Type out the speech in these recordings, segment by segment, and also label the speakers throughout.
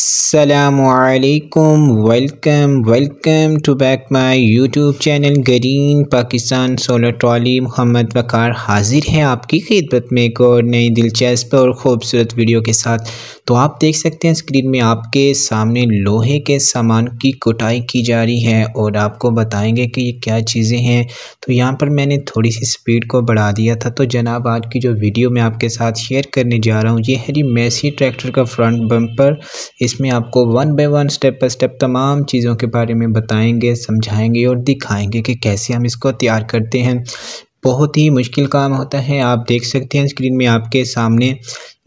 Speaker 1: असलकुम welcome welcome to back my YouTube channel green Pakistan solar trolley Mohammad Waqar हाजिर है आपकी खिदमत में एक और नई दिलचस्प और ख़ूबसूरत वीडियो के साथ तो आप देख सकते हैं स्क्रीन में आपके सामने लोहे के सामान की कोटाई की जा रही है और आपको बताएंगे कि ये क्या चीज़ें हैं तो यहाँ पर मैंने थोड़ी सी स्पीड को बढ़ा दिया था तो जनाब आज की जो वीडियो मैं आपके साथ शेयर करने जा रहा हूँ ये है जी मैसी ट्रैक्टर का फ्रंट बम्पर इसमें आपको one by one step by step तमाम चीज़ों के बारे में बताएंगे समझाएंगे और दिखाएंगे कि कैसे हम इसको तैयार करते हैं बहुत ही मुश्किल काम होता है आप देख सकते हैं स्क्रीन में आपके सामने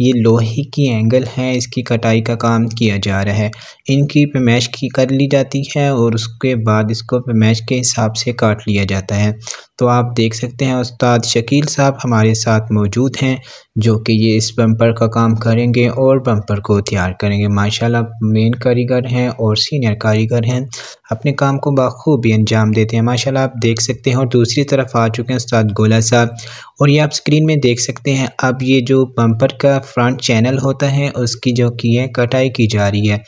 Speaker 1: ये लोहे की एंगल है इसकी कटाई का काम किया जा रहा है इनकी पेमैश की कर ली जाती है और उसके बाद इसको पेमैश के हिसाब से काट लिया जाता है तो आप देख सकते हैं उस्ताद शकील साहब हमारे साथ मौजूद हैं जो कि ये इस बम्पर का काम करेंगे और बम्पर को तैयार करेंगे माशाल्लाह मेन कारीगर हैं और सीनियर कारीगर हैं अपने काम को बखूबी अंजाम देते हैं माशाल्लाह आप देख सकते हैं और दूसरी तरफ आ चुके हैं उस्ताद गोला साहब और ये आप स्क्रीन में देख सकते हैं अब ये जो बम्पर का फ्रंट चैनल होता है उसकी जो की है कटाई की जा रही है।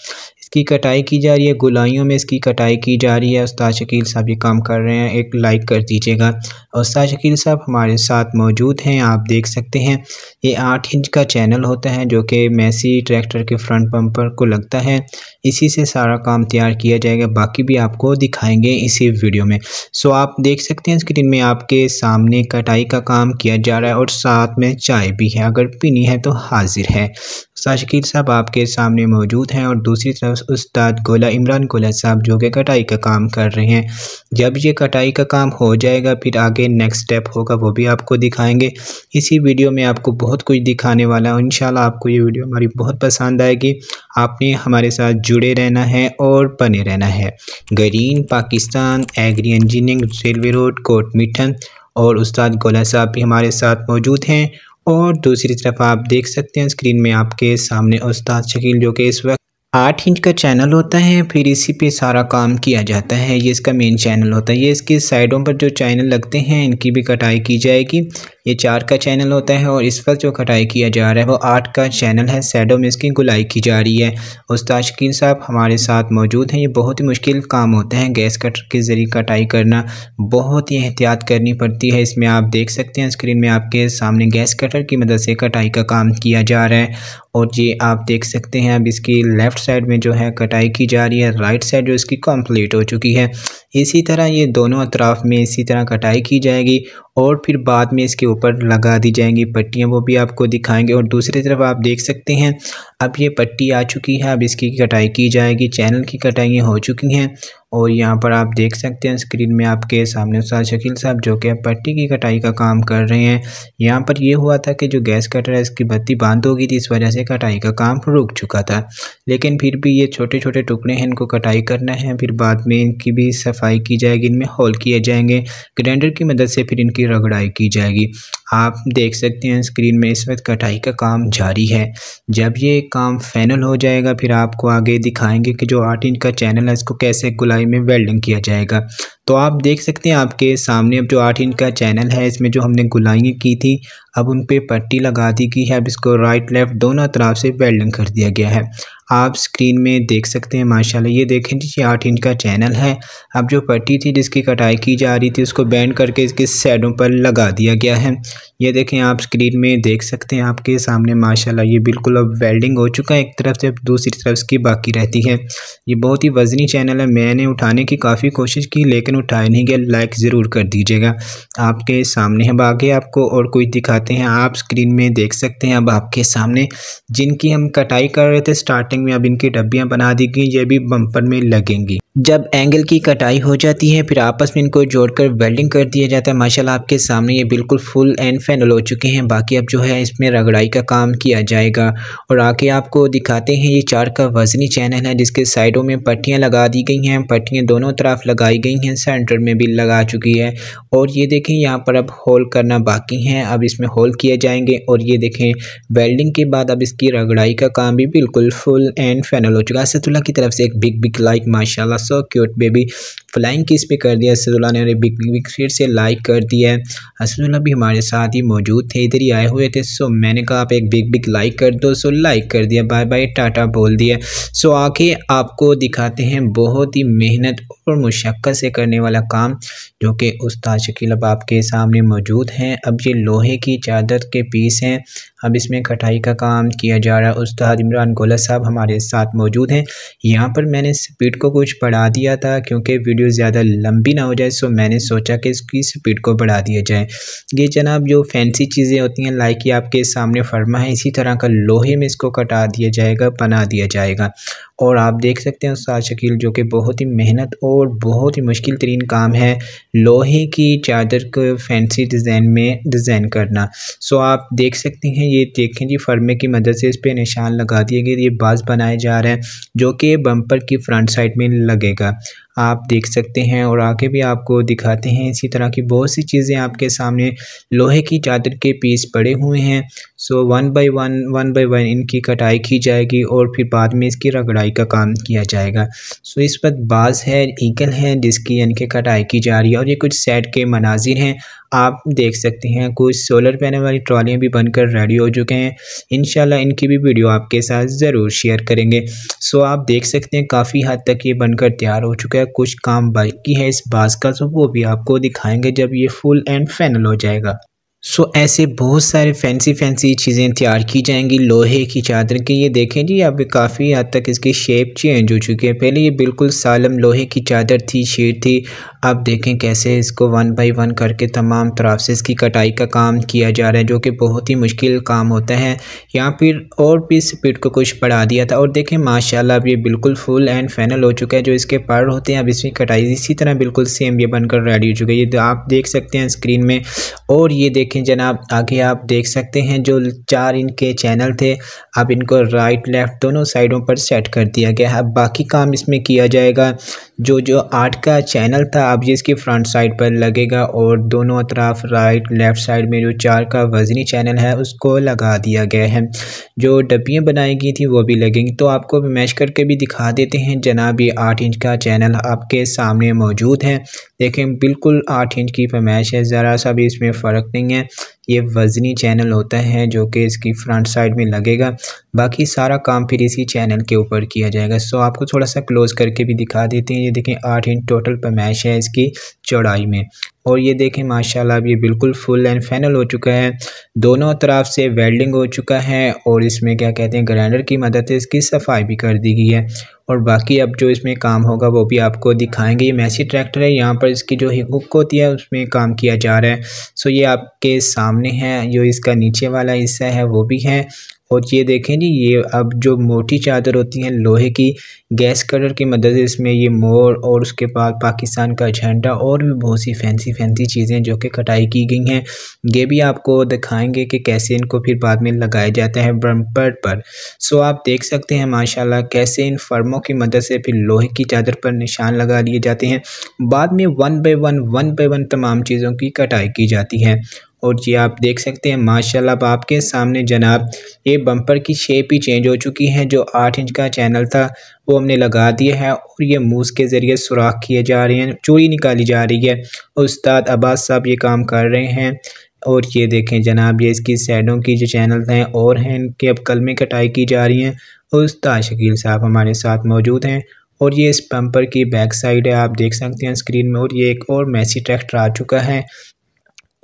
Speaker 1: इसकी कटाई की जा रही है गुलाइयों में इसकी कटाई की जा रही है उस्ताद शकील साहब ये काम कर रहे हैं एक लाइक कर दीजिएगा उस्ताद शकील साहब हमारे साथ मौजूद हैं आप देख सकते हैं ये आठ इंच का चैनल होता है जो कि मैसी ट्रैक्टर के फ्रंट पम्पर को लगता है इसी से सारा काम तैयार किया जाएगा बाकी भी आपको दिखाएंगे इसी वीडियो में सो आप देख सकते हैं स्क्रीन में आपके सामने कटाई का काम किया जा रहा है और साथ में चाय भी है अगर पीनी है तो हाजिर है साशकील साहब आपके सामने मौजूद हैं और दूसरी तरफ उस्ताद गोला इमरान गोला साहब जो कि कटाई का काम कर रहे हैं जब ये कटाई का काम हो जाएगा फिर आगे नेक्स्ट स्टेप होगा वो भी आपको दिखाएंगे इसी वीडियो में आपको बहुत कुछ दिखाने वाला है इन आपको ये वीडियो हमारी बहुत पसंद आएगी आपने हमारे साथ जुड़े रहना है और बने रहना है green Pakistan agri engineering railway road Kot Mithan और उस्ताद गोला साहब भी हमारे साथ मौजूद हैं और दूसरी तरफ आप देख सकते हैं स्क्रीन में आपके सामने उस्ताद शकील जो कि इस वक्त-- आठ इंच का चैनल होता है फिर इसी पे सारा काम किया जाता है ये इसका मेन चैनल होता है ये इसके साइडों पर जो चैनल लगते हैं इनकी भी कटाई की जाएगी ये चार का चैनल होता है और इस पर जो कटाई किया जा रहा है वो आठ का चैनल है साइडों में इसकी गुलाई की जा रही है उस्ताद शकीन साहब हमारे साथ मौजूद हैं ये बहुत ही मुश्किल काम होता है गैस कटर के ज़रिए कटाई करना बहुत ही एहतियात करनी पड़ती है इसमें आप देख सकते हैं स्क्रीन में आपके सामने गैस कटर की मदद से कटाई का काम किया जा रहा है और ये आप देख सकते हैं अब इसकी लेफ़्ट साइड में जो है कटाई की जा रही है राइट साइड जो इसकी कंप्लीट हो चुकी है इसी तरह ये दोनों अतराफ़ में इसी तरह कटाई की जाएगी और फिर बाद में इसके ऊपर लगा दी जाएंगी पट्टियाँ वो भी आपको दिखाएंगे और दूसरी तरफ आप देख सकते हैं अब ये पट्टी आ चुकी है अब इसकी कटाई की जाएगी चैनल की कटाइयाँ हो चुकी हैं और यहाँ पर आप देख सकते हैं स्क्रीन में आपके सामने उस शकील साहब जो कि पट्टी की कटाई का काम कर रहे हैं यहाँ पर यह हुआ था कि जो गैस कटर है इसकी बत्ती बंद हो गई थी इस वजह से कटाई का काम रुक चुका था लेकिन फिर भी ये छोटे छोटे टुकड़े हैं इनको कटाई करना है फिर बाद में इनकी भी सफाई की जाएगी इनमें हॉल किए जाएंगे ग्रैंडर की मदद से फिर इनकी की रगड़ाई की जाएगी आप देख सकते हैं स्क्रीन में इस वक्त कटाई का काम जारी है जब ये काम फाइनल हो जाएगा फिर आपको आगे दिखाएंगे कि जो आठ इंच का चैनल है इसको कैसे गुलाई में वेल्डिंग किया जाएगा तो आप देख सकते हैं आपके सामने अब जो आठ इंच का चैनल है इसमें जो हमने गुलाइयाँ की थी अब उन पर पट्टी लगा दी गई है अब इसको राइट लेफ़्ट दोनों तरफ से वेल्डिंग कर दिया गया है आप स्क्रीन में देख सकते हैं माशाल्लाह ये देखें जी ये आठ इंच का चैनल है अब जो पट्टी थी जिसकी कटाई की जा रही थी उसको बैंड करके इसके साइडों पर लगा दिया गया है ये देखें आप स्क्रीन में देख सकते हैं आपके सामने माशाल्लाह ये बिल्कुल अब वेल्डिंग हो चुका है एक तरफ से अब दूसरी तरफ इसकी बाकी रहती है ये बहुत ही वजनी चैनल है मैंने उठाने की काफ़ी कोशिश की लेकिन लेकिन उठाए नहीं गए लाइक ज़रूर कर दीजिएगा आपके सामने हम आगे आपको और कोई दिखाते हैं आप स्क्रीन में देख सकते हैं अब आपके सामने जिनकी हम कटाई कर रहे थे स्टार्टिंग में अब इनकी डब्बियाँ बना दी गई ये भी बम्पर में लगेंगी जब एंगल की कटाई हो जाती है फिर आपस में इनको जोड़कर वेल्डिंग कर दिया जाता है माशाल्लाह आपके सामने ये बिल्कुल फुल एंड फ़ैनल हो चुके हैं बाकी अब जो है इसमें रगड़ाई का काम किया जाएगा और आके आपको दिखाते हैं ये चार का वजनी चैनल है जिसके साइडों में पट्टियाँ लगा दी गई हैं पट्टियाँ दोनों तरफ लगाई गई हैं सेंटर में भी लगा चुकी है और ये देखें यहाँ पर अब होल करना बाकी है अब इसमें होल किए जाएंगे और ये देखें वेल्डिंग के बाद अब इसकी रगड़ाई का काम भी बिल्कुल फुल एंड फ़ैनल हो चुका है असतुल्ला की तरफ से एक बिग बिग लाइक माशाला so cute baby flying kiss पे कर दिया असदुल्ला ने उन्हें बिग बिग फिर से लाइक कर दिया है असदुल्ला भी हमारे साथ ही मौजूद थे इधर ही आए हुए थे सो मैंने कहा आप एक बिग बिग लाइक कर दो सो लाइक कर दिया बाय बाय टाटा बोल दिया सो आके आपको दिखाते हैं बहुत ही मेहनत और मुशक्क़त से करने वाला काम जो कि उस्ताद शकील अब आपके सामने मौजूद हैं अब ये लोहे की चादर के पीस हैं अब इसमें कटाई का काम किया जा रहा है उस्ताद इमरान गोला साहब हमारे साथ मौजूद हैं यहाँ पर मैंने स्पीड को कुछ बढ़ा दिया था क्योंकि वीडियो वीडियो ज़्यादा लंबी ना हो जाए सो मैंने सोचा कि इसकी स्पीड को बढ़ा दिया जाए ये जनाब जो फैंसी चीज़ें होती हैं लाइक ये आपके सामने फर्मा है इसी तरह का लोहे में इसको कटा दिया जाएगा बना दिया जाएगा और आप देख सकते हैं उस्ताद शकील जो कि बहुत ही मेहनत और बहुत ही मुश्किल तरीन काम है लोहे की चादर को फैंसी डिज़ाइन में डिज़ाइन करना सो आप देख सकते हैं ये देखें जी फर्मे की मदद से इस पर निशान लगा दिए गए ये बाज बनाए जा रहे हैं जो कि बम्पर की फ्रंट साइड में लगेगा आप देख सकते हैं और आगे भी आपको दिखाते हैं इसी तरह की बहुत सी चीज़ें आपके सामने लोहे की चादर के पीस पड़े हुए हैं so one by one one by one इनकी कटाई की जाएगी और फिर बाद में इसकी रगड़ाई का काम किया जाएगा सो इस वक्त बाज है ईगल है जिसकी इनकी कटाई की जा रही है और ये कुछ सेट के मनाजिर हैं आप देख सकते हैं कुछ सोलर पैनल वाली ट्रॉलियाँ भी बनकर रेडी हो चुके हैं इन इनकी भी वीडियो आपके साथ ज़रूर शेयर करेंगे सो आप देख सकते हैं काफ़ी हद तक ये बनकर तैयार हो चुका है कुछ काम बाकी है इस बास का तो वो भी आपको दिखाएंगे जब ये फुल एंड फाइनल हो जाएगा सो so, ऐसे बहुत सारे फैंसी फैंसी चीज़ें तैयार की जाएंगी लोहे की चादर की ये देखें जी अभी काफ़ी हद तक इसकी शेप चेंज हो चुकी है पहले ये बिल्कुल सालम लोहे की चादर थी शीट थी अब देखें कैसे इसको वन बाय वन करके तमाम तरफ से इसकी कटाई का काम किया जा रहा है जो कि बहुत ही मुश्किल काम होता है या फिर और भी स्पीड को कुछ बढ़ा दिया था और देखें माशाला अब ये बिल्कुल फुल एंड फाइनल हो चुका है जो इसके पार होते हैं अब इसकी कटाई इसी तरह बिल्कुल सेम ये बनकर रेडी हो चुका है ये आप देख सकते हैं स्क्रीन में और ये देखें देखें जनाब आगे आप देख सकते हैं जो चार इनके चैनल थे अब इनको राइट लेफ़्ट दोनों साइडों पर सेट कर दिया गया है अब बाकी काम इसमें किया जाएगा जो जो आर्ट का चैनल था अब ये फ्रंट साइड पर लगेगा और दोनों तरफ राइट लेफ़्ट साइड में जो चार का वजनी चैनल है उसको लगा दिया गया है जो डब्बियाँ बनाई गई थी वो भी लगेंगी तो आपको मैच करके भी दिखा देते हैं जनाब ये आठ इंच का चैनल आपके सामने मौजूद है देखें बिल्कुल आठ इंच की फरमाइश है ज़रा सा भी इसमें फ़र्क नहीं है ये वज़नी चैनल होता है जो कि इसकी फ्रंट साइड में लगेगा बाकी सारा काम फिर इसी चैनल के ऊपर किया जाएगा सो आपको थोड़ा सा क्लोज़ करके भी दिखा देते हैं ये देखें आठ इंच टोटल पैमाइश है इसकी चौड़ाई में और ये देखें माशाल्लाह अब ये बिल्कुल फुल एंड फाइनल हो चुका है दोनों तरफ से वेल्डिंग हो चुका है और इसमें क्या कहते हैं ग्राइंडर की मदद से इसकी सफाई भी कर दी गई है और बाकी अब जो इसमें काम होगा वो भी आपको दिखाएंगे ये मैसी ट्रैक्टर है यहाँ पर इसकी जो हुक होती है उसमें काम किया जा रहा है सो ये आपके सामने है जो इसका नीचे वाला हिस्सा है वो भी है और ये देखें जी ये अब जो मोटी चादर होती है लोहे की गैस कटर की मदद से इसमें ये मोर और उसके बाद पाकिस्तान का झंडा और भी बहुत सी फैंसी फैंसी चीज़ें जो कि कटाई की गई हैं ये भी आपको दिखाएंगे कि कैसे इनको फिर बाद में लगाया जाता है ब्रम्पर पर सो आप देख सकते हैं माशाल्लाह कैसे इन फर्मों की मदद से फिर लोहे की चादर पर निशान लगा लिए जाते हैं बाद में one by one one by one तमाम चीज़ों की कटाई की जाती है और ये आप देख सकते हैं माशाल्लाह आपके सामने जनाब ये बम्पर की शेप ही चेंज हो चुकी है जो आठ इंच का चैनल था वो हमने लगा दिया है और ये मूस के ज़रिए सुराख किए जा रहे हैं चूड़ी निकाली जा रही है उस्ताद अब्बास साहब ये काम कर रहे हैं और ये देखें जनाब ये इसकी साइडों की जो चैनल हैं और हैं इनके अब कल में कटाई की जा रही हैं उस्ताद शकील साहब हमारे साथ मौजूद हैं और ये इस पंपर की बैक साइड है आप देख सकते हैं स्क्रीन में और ये एक और मैसी ट्रैक्टर आ चुका है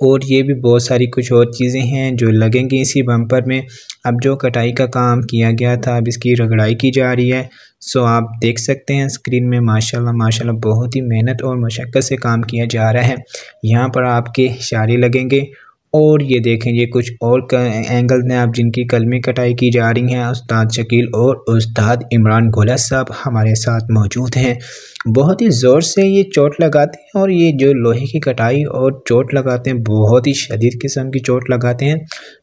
Speaker 1: और ये भी बहुत सारी कुछ और चीज़ें हैं जो लगेंगी इसी बम्पर में अब जो कटाई का काम किया गया था अब इसकी रगड़ाई की जा रही है सो आप देख सकते हैं स्क्रीन में माशाल्लाह माशाल्लाह बहुत ही मेहनत और मशक्क़त से काम किया जा रहा है यहाँ पर आपके इशारे लगेंगे और ये देखें ये कुछ और एंगल ने आप जिनकी कलमी कटाई की जा रही हैं उस्ताद शकील और उस्ताद इमरान गोला साहब हमारे साथ मौजूद हैं बहुत ही ज़ोर से ये चोट लगाते हैं और ये जो लोहे की कटाई और चोट लगाते हैं बहुत ही शदीद किस्म की चोट लगाते हैं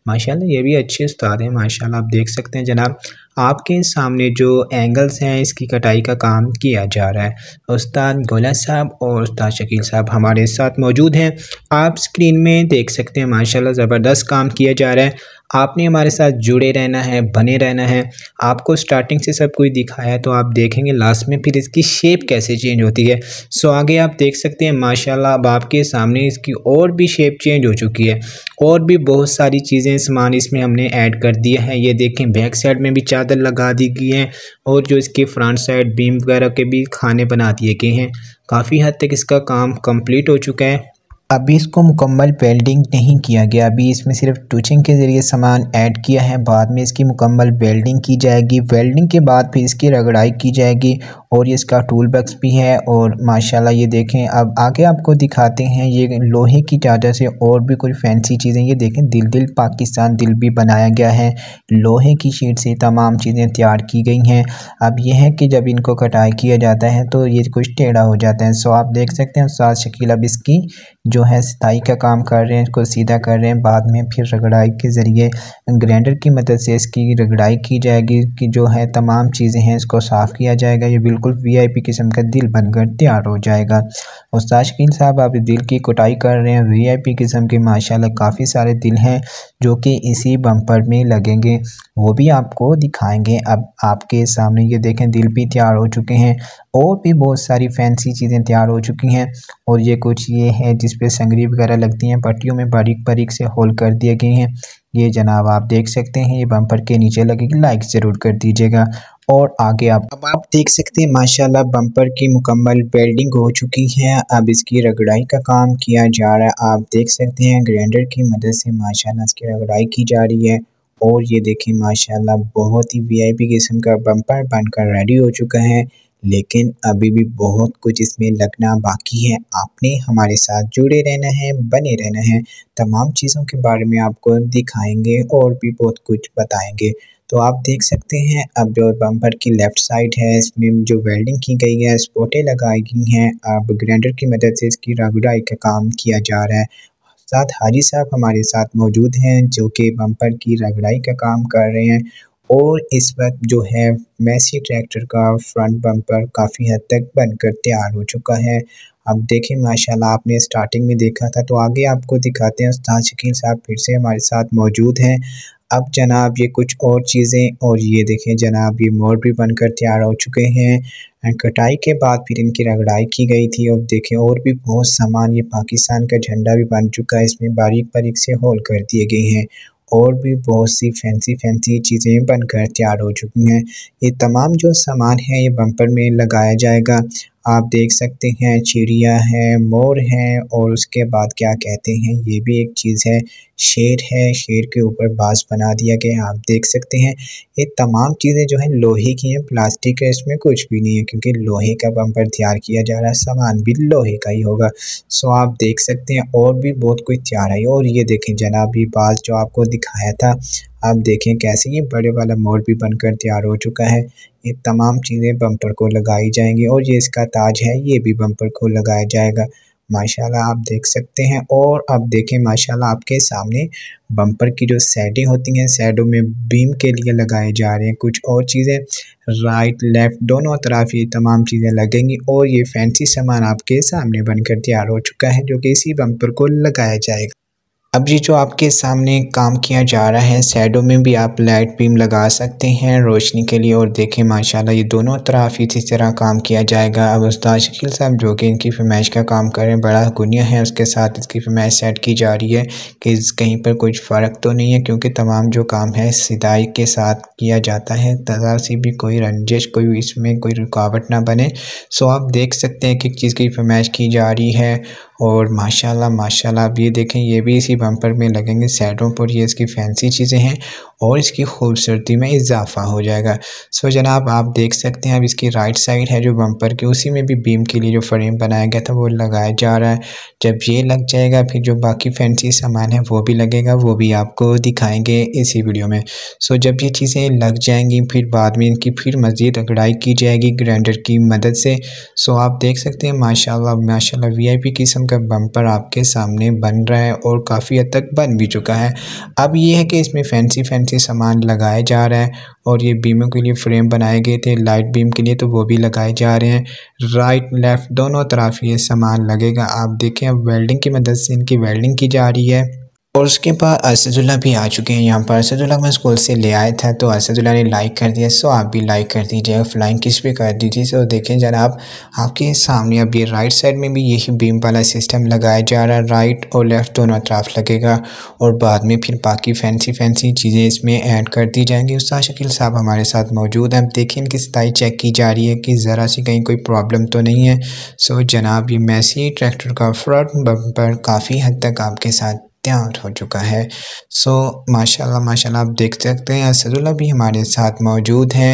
Speaker 1: माशाल्लाह ये भी अच्छे उस्ताद हैं माशाल्लाह आप देख सकते हैं जनाब आपके सामने जो एंगल्स हैं इसकी कटाई का काम किया जा रहा है उस्ताद गोला साहब और उस्ताद शकील साहब हमारे साथ मौजूद हैं आप स्क्रीन में देख सकते हैं माशाल्लाह ज़बरदस्त काम किया जा रहा है आपने हमारे साथ जुड़े रहना है बने रहना है आपको स्टार्टिंग से सब कुछ दिखाया है तो आप देखेंगे लास्ट में फिर इसकी शेप कैसे चेंज होती है सो आगे आप देख सकते हैं माशाल्लाह अब आपके सामने इसकी और भी शेप चेंज हो चुकी है और भी बहुत सारी चीज़ें सामान इसमें हमने ऐड कर दिया है ये देखें बैक साइड में भी चादर लगा दी गई है और जो इसके फ्रंट साइड बीम वगैरह के भी खाने बना दिए गए हैं काफ़ी हद तक इसका काम कंप्लीट हो चुका है अभी इसको मुकम्मल वेल्डिंग नहीं किया गया अभी इसमें सिर्फ टूचिंग के ज़रिए सामान ऐड किया है बाद में इसकी मुकम्मल वेल्डिंग की जाएगी वेल्डिंग के बाद फिर इसकी रगड़ाई की जाएगी और ये इसका टूल बक्स भी है और माशाल्लाह ये देखें अब आगे आपको दिखाते हैं ये लोहे की चादर से और भी कुछ फैंसी चीज़ें ये देखें दिल दिल पाकिस्तान दिल भी बनाया गया है लोहे की शीट से तमाम चीज़ें तैयार की गई हैं अब यह है कि जब इनको कटाई किया जाता है तो ये कुछ टेढ़ा हो जाता है सो आप देख सकते हैं सात शकील अब इसकी जो है सिताई का काम कर रहे हैं इसको सीधा कर रहे हैं बाद में फिर रगड़ाई के ज़रिए ग्राइंडर की मदद से इसकी रगड़ाई की जाएगी कि जो है तमाम चीज़ें हैं इसको साफ़ किया जाएगा ये बिल्कुल वीआईपी किस्म का दिल बनकर तैयार हो जाएगा उस्ताद शकील साहब आप दिल की कटाई कर रहे हैं पी किस्म के माशाल्लाह काफ़ी सारे दिल हैं जो कि इसी बम्पर में लगेंगे वो भी आपको दिखाएंगे अब आपके सामने ये देखें दिल भी तैयार हो चुके हैं और भी बहुत सारी फैंसी चीज़ें तैयार हो चुकी हैं और ये कुछ ये है जिस पे संगरी वगैरह लगती हैं पट्टियों में बारीक बारीक से होल कर दिए गए हैं ये जनाब आप देख सकते हैं ये बम्पर के नीचे लगेगी लाइक ज़रूर कर दीजिएगा और आगे आप अब आप देख सकते हैं माशाल्लाह बम्पर की मुकम्मल वेल्डिंग हो चुकी है अब इसकी रगड़ाई का काम किया जा रहा है आप देख सकते हैं ग्रैंडर की मदद से माशाल्लाह इसकी रगड़ाई की जा रही है और ये देखिए माशाल्लाह बहुत ही वीआईपी किस्म का बम्पर बनकर रेडी हो चुका है लेकिन अभी भी बहुत कुछ इसमें लगना बाकी है आपने हमारे साथ जुड़े रहना है बने रहना है तमाम चीज़ों के बारे में आपको दिखाएंगे और भी बहुत कुछ बताएंगे तो आप देख सकते हैं अब जो बम्पर की लेफ़्ट साइड है इसमें जो वेल्डिंग की गई है स्पोटें लगाई गई हैं अब ग्राइंडर की मदद से इसकी रगड़ाई का काम किया जा रहा है साथ हाजी साहब हमारे साथ मौजूद हैं जो कि बम्पर की रगड़ाई का काम कर रहे हैं और इस वक्त जो है मैसी ट्रैक्टर का फ्रंट बम्पर काफ़ी हद तक बनकर तैयार हो चुका है अब देखें माशाल्लाह आपने स्टार्टिंग में देखा था तो आगे आपको दिखाते हैं उस्ताद शकील साहब फिर से हमारे साथ मौजूद हैं अब जनाब ये कुछ और चीज़ें और ये देखें जनाब ये मोर भी बनकर तैयार हो चुके हैं एंड कटाई के बाद फिर इनकी रगड़ाई की गई थी और देखें और भी बहुत सामान ये पाकिस्तान का झंडा भी बन चुका है इसमें बारीक बारीक से होल कर दिए गए हैं और भी बहुत सी फैंसी फैंसी चीज़ें बनकर तैयार हो चुकी हैं ये तमाम जो सामान है ये बम्पर में लगाया जाएगा आप देख सकते हैं चिड़िया है मोर है और उसके बाद क्या कहते हैं ये भी एक चीज़ है शेर है शेर के ऊपर बांस बना दिया गया आप देख सकते हैं ये तमाम चीज़ें जो हैं लोहे की हैं प्लास्टिक है इसमें कुछ भी नहीं है क्योंकि लोहे का बम्पर तैयार किया जा रहा है सामान भी लोहे का ही होगा सो आप देख सकते हैं और भी बहुत कुछ तैयार है और ये देखें जनाब ये बाज जो आपको दिखाया था आप देखें कैसे ये बड़े वाला मोड़ भी बनकर तैयार हो चुका है ये तमाम चीज़ें बम्पर को लगाई जाएंगी और ये इसका ताज है ये भी बम्पर को लगाया जाएगा माशाल्लाह आप देख सकते हैं और अब देखें माशाल्लाह आपके सामने बम्पर की जो सेटिंग होती हैं सेडों में बीम के लिए लगाए जा रहे हैं कुछ और चीज़ें राइट लेफ़्ट दोनों तरफ ये तमाम चीज़ें लगेंगी और ये फैंसी सामान आपके सामने बनकर तैयार हो चुका है जो कि इसी बम्पर को लगाया जाएगा अब ये जो आपके सामने काम किया जा रहा है सैडो में भी आप लाइट बीम लगा सकते हैं रोशनी के लिए और देखें माशाल्लाह ये दोनों तरफ इसी तरह काम किया जाएगा अब उस्ताद शकील साहब जो कि इनकी फरमाइश का काम कर रहे हैं बड़ा गुनिया है उसके साथ इसकी फरमाइश सेट की जा रही है कि कहीं पर कुछ फ़र्क तो नहीं है क्योंकि तमाम जो काम है सिदाई के साथ किया जाता है तजा सी भी कोई रंजिश कोई इसमें कोई रुकावट ना बने सो आप देख सकते हैं कि चीज़ की फरमाइश की जा रही है और माशाल्लाह माशाल्लाह आप ये देखें ये भी इसी बम्पर में लगेंगे साइडों पर ये इसकी फैंसी चीज़ें हैं और इसकी खूबसूरती में इजाफा हो जाएगा सो जनाब आप देख सकते हैं अब इसकी राइट साइड है जो बम्पर की उसी में भी बीम के लिए जो फ्रेम बनाया गया था वो लगाया जा रहा है जब ये लग जाएगा फिर जो बाकी फैंसी सामान है वो भी लगेगा वो भी आपको दिखाएंगे इसी वीडियो में सो जब ये चीज़ें लग जाएंगी फिर बाद में इनकी फिर मज़ीद रगड़ाई की जाएगी ग्राइंडर की मदद से सो आप देख सकते हैं माशा वी आई पी किस्म का बम्पर आपके सामने बन रहा है और काफ़ी हद तक बन भी चुका है अब ये है कि इसमें फैंसी फैंसी सामान लगाया जा रहा है और ये बीमों के लिए फ्रेम बनाए गए थे लाइट बीम के लिए तो वो भी लगाए जा रहे हैं राइट लेफ़्ट दोनों तरफ ये सामान लगेगा आप देखें अब वेल्डिंग की मदद से इनकी वेल्डिंग की जा रही है और उसके बाद असदुल्ला भी आ चुके हैं यहाँ पर असदुल्ला मैं स्कूल से ले आया था तो असदुल्ला ने लाइक कर दिया सो आप भी लाइक कर दीजिए फ्लाइंग किस पे कर दीजिए सो देखें जनाब आपके सामने अब ये राइट साइड में भी यही बीम वाला सिस्टम लगाया जा रहा है राइट और लेफ़्ट दोनों अतराफ लगेगा और बाद में फिर बाकी फैंसी फैंसी चीज़ें इसमें ऐड कर दी जाएंगी उस्ताद शकील साहब हमारे साथ मौजूद हैं देखें इनकी सताई चेक की जा रही है कि ज़रा सी कहीं कोई प्रॉब्लम तो नहीं है सो जनाब ये मैसी ट्रैक्टर का फ्रंट बम्पर काफ़ी हद तक आपके साथ तैयार हो चुका है सो माशाल्लाह माशाल्लाह आप देख सकते हैं असदुल्ला भी हमारे साथ मौजूद हैं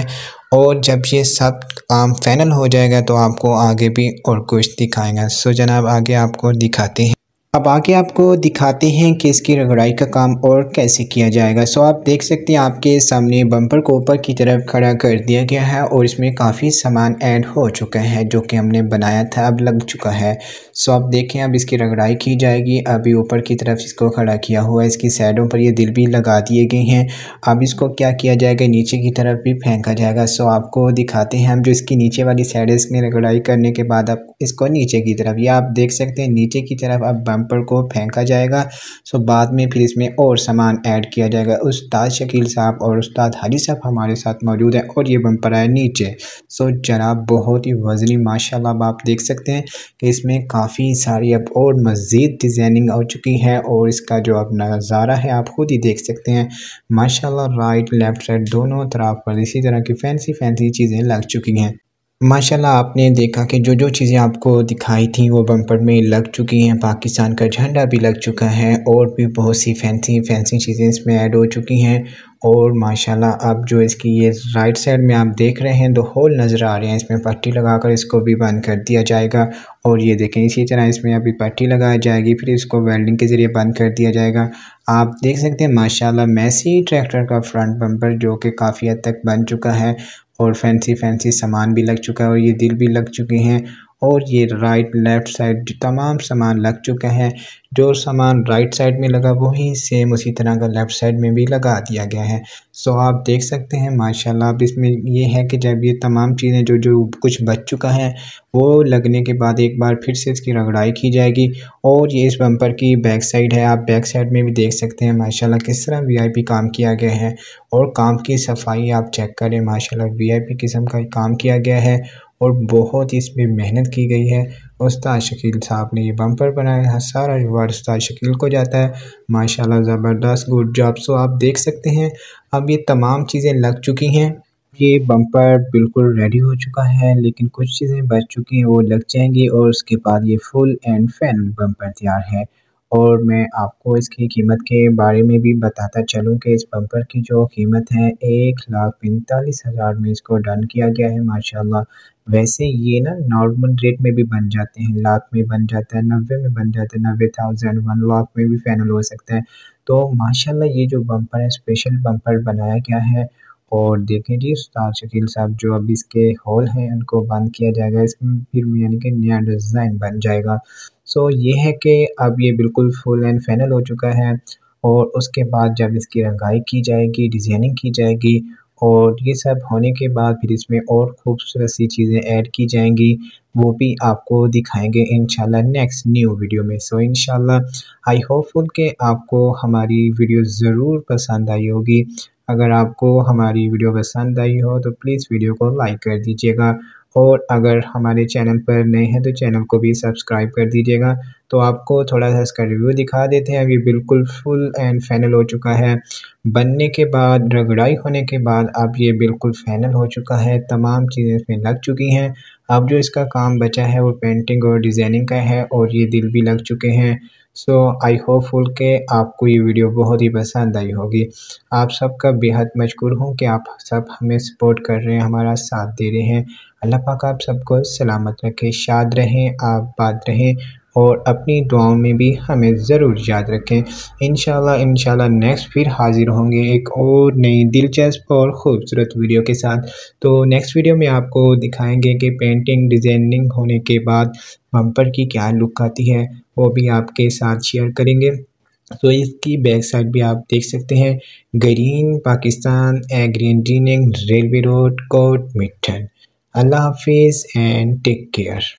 Speaker 1: और जब ये सब काम फाइनल हो जाएगा तो आपको आगे भी और कुछ दिखाएंगे सो जनाब आगे आपको दिखाते हैं अब आगे आपको दिखाते हैं कि इसकी रगड़ाई का काम और कैसे किया जाएगा सो आप देख सकते हैं आपके सामने बम्पर को ऊपर की तरफ खड़ा कर दिया गया है और इसमें काफ़ी सामान ऐड हो चुका है जो कि हमने बनाया था अब लग चुका है सो आप देखें अब इसकी रगड़ाई की जाएगी अभी ऊपर की तरफ इसको खड़ा किया हुआ है इसकी साइडों पर ये दिल भी लगा दिए गए हैं अब इसको क्या किया जाएगा नीचे की तरफ भी फेंका जाएगा सो आपको दिखाते हैं हम जो इसकी नीचे वाली साइड है इसमें रगड़ाई करने के बाद अब इसको नीचे की तरफ या आप देख सकते हैं नीचे की तरफ अब बम्प सैंपल को फेंका जाएगा सो बाद में फिर इसमें और सामान ऐड किया जाएगा उस्ताद शकील साहब और उस्ताद हाजी साहब हमारे साथ मौजूद हैं और ये बम्पर है नीचे सो जनाब बहुत ही वजनी माशा आप देख सकते हैं कि इसमें काफ़ी सारी अब और मज़ीद डिज़ाइनिंग हो चुकी है और इसका जो अब नज़ारा है आप खुद ही देख सकते हैं माशा राइट लेफ्ट साइड दोनों तरफ पर इसी तरह की फैंसी फैंसी चीज़ें लग चुकी हैं माशाल्लाह आपने देखा कि जो जो चीज़ें आपको दिखाई थी वो बम्पर में लग चुकी हैं पाकिस्तान का झंडा भी लग चुका है और भी बहुत सी फैंसी फैंसी चीज़ें इसमें ऐड हो चुकी हैं और माशाल्लाह अब जो इसकी ये राइट साइड में आप देख रहे हैं दो होल नज़र आ रहे हैं इसमें पट्टी लगाकर इसको भी बंद कर दिया जाएगा और ये देखें इसी तरह इसमें अभी पट्टी लगाई जाएगी फिर इसको वेल्डिंग के ज़रिए बंद कर दिया जाएगा आप देख सकते हैं माशाल्लाह मैसी ट्रैक्टर का फ्रंट बम्पर जो कि काफ़ी हद तक बन चुका है और फैंसी फैंसी सामान भी लग चुका है और ये दिल भी लग चुके हैं। और ये राइट लेफ्ट साइड तमाम सामान लग चुके हैं जो सामान राइट साइड में लगा वही सेम उसी तरह का लेफ्ट साइड में भी लगा दिया गया है सो आप देख सकते हैं माशाल्लाह अब इसमें ये है कि जब ये तमाम चीज़ें जो जो कुछ बच चुका है वो लगने के बाद एक बार फिर से इसकी रगड़ाई की जाएगी और ये इस बम्पर की बैक साइड है आप बैक साइड में भी देख सकते हैं माशाल्लाह किस तरह वी काम किया गया है और काम की सफाई आप चेक करें माशाल्लाह वी किस्म का काम किया गया है और बहुत ही इसमें मेहनत की गई है उस्ताद शकील साहब ने ये बम्पर बनाया है सारा रिवार्ड उस्ताद शकील को जाता है माशाल्लाह ज़बरदस्त गुड जॉब सो आप देख सकते हैं अब ये तमाम चीज़ें लग चुकी हैं ये बम्पर बिल्कुल रेडी हो चुका है लेकिन कुछ चीज़ें बच चुकी हैं वो लग जाएंगी और उसके बाद ये फुल एंड फैन बम्पर तैयार है और मैं आपको इसकी कीमत के बारे में भी बताता चलूँ कि इस बम्पर की जो कीमत है एक लाख पैंतालीस हज़ार में इसको डन किया गया है माशाल्लाह वैसे ये ना नॉर्मल रेट में भी बन जाते हैं लाख में बन जाता है नबे में बन जाता है नब्बे थाउजेंड वन लाख में भी फाइनल हो सकता है तो माशाल्लाह ये जो बम्पर है स्पेशल बम्पर बनाया गया है और देखें जी उस्ताद शकील साहब जो अब इसके हॉल हैं उनको बंद किया जाएगा इसमें फिर यानी कि नया डिज़ाइन बन जाएगा सो so, ये है कि अब ये बिल्कुल फुल एंड फाइनल हो चुका है और उसके बाद जब इसकी रंगाई की जाएगी डिज़ाइनिंग की जाएगी और ये सब होने के बाद फिर इसमें और खूबसूरत सी चीज़ें ऐड की जाएंगी वो भी आपको दिखाएंगे इन नेक्स्ट न्यू वीडियो में सो इन आई होपफुल के आपको हमारी वीडियो ज़रूर पसंद आई होगी अगर आपको हमारी वीडियो पसंद आई हो तो प्लीज़ वीडियो को लाइक कर दीजिएगा और अगर हमारे चैनल पर नए हैं तो चैनल को भी सब्सक्राइब कर दीजिएगा तो आपको थोड़ा सा इसका रिव्यू दिखा देते हैं अभी बिल्कुल फुल एंड फैनल हो चुका है बनने के बाद रगड़ाई होने के बाद अब ये बिल्कुल फैनल हो चुका है तमाम चीज़ें इसमें लग चुकी हैं अब जो इसका काम बचा है वो पेंटिंग और डिज़ाइनिंग का है और ये दिल भी लग चुके हैं सो आई होपफुल के आपको ये वीडियो बहुत ही पसंद आई होगी आप सबका बेहद मशहूर हूँ कि आप सब हमें सपोर्ट कर रहे हैं हमारा साथ दे रहे हैं अल्लाह पाक आप सबको सलामत रखें शाद रहें आप बात रहें और अपनी दुआओं में भी हमें ज़रूर याद रखें इन इंशाल्लाह नेक्स्ट फिर हाज़िर होंगे एक और नई दिलचस्प और ख़ूबसूरत वीडियो के साथ तो नेक्स्ट वीडियो में आपको दिखाएंगे कि पेंटिंग डिज़ाइनिंग होने के बाद बम्पर की क्या लुक आती है वो भी आपके साथ शेयर करेंगे तो इसकी बैक साइड भी आप देख सकते हैं ग्रीन पाकिस्तान ग्रीन ड्रीनिंग रेलवे रोड कोट मिठन अल्लाह हाफिज़ एंड टेक केयर